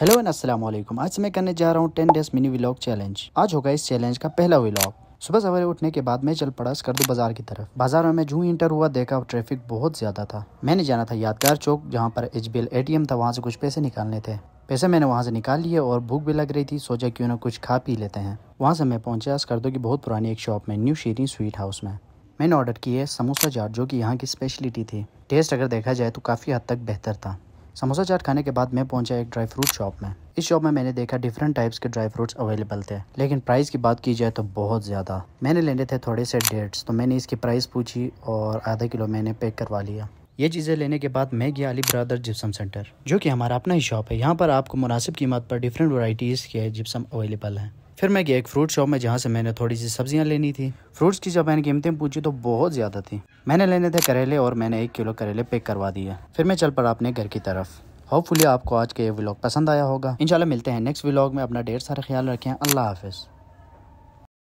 hello and अस्सलाम वालेकुम आज मैं करने जा रहा हूँ ten days mini vlog challenge आज होगा इस चैलेंज का पहला व्लॉग सुबह सवेरे उठने के बाद मैं चल पड़ा स्कर्दू बाजार की तरफ बाजार में मैं जू इंटर हुआ देखा ट्रैफिक बहुत ज्यादा था मैंने जाना था यादगार चौक जहाँ पर एच बी एल था वहाँ से कुछ पैसे निकालने थे पैसे मैंने वहाँ से निकाल लिए और भूख भी लग रही थी सोचा क्यों ना कुछ खा पी लेते हैं वहाँ से मैं पहुँचा स्कर्दो की बहुत पुरानी एक शॉप में न्यू शेरिंग स्वीट हाउस में मैंने ऑर्डर किए समोसा जाट जो कि यहाँ की स्पेशलिटी थी टेस्ट अगर देखा जाए तो काफ़ी हद तक बेहतर था समोसा चाट खाने के बाद मैं पहुंचा एक ड्राई फ्रूट शॉप में इस शॉप में मैंने देखा डिफरेंट टाइप्स के ड्राई फ्रूट्स अवेलेबल थे लेकिन प्राइस की बात की जाए तो बहुत ज़्यादा मैंने लेने थे थोड़े से डेट्स तो मैंने इसकी प्राइस पूछी और आधा किलो मैंने पैक करवा लिया ये चीज़ें लेने के बाद मैं गया अली ब्रदर जिप्सम सेंटर जो कि हमारा अपना ही शॉप है यहाँ पर आपको मुनासिब कीमत पर डिफरेंट वराइटीज़ के जिप्सम अवेलेबल हैं फिर मैं गया एक फ्रूट शॉप में जहाँ से मैंने थोड़ी सी सब्जियाँ लेनी थी फ्रूट्स की जब मैंने कीमतें पूछी तो बहुत ज़्यादा थी मैंने लेने थे करेले और मैंने एक किलो करेले पैक करवा दिए फिर मैं चल पड़ा अपने घर की तरफ होपफुली आपको आज के ये व्लॉग पसंद आया होगा इंशाल्लाह मिलते हैं नेक्स्ट व्लॉग में अपना ढेर सारा ख्याल रखें अल्लाह हाफिज़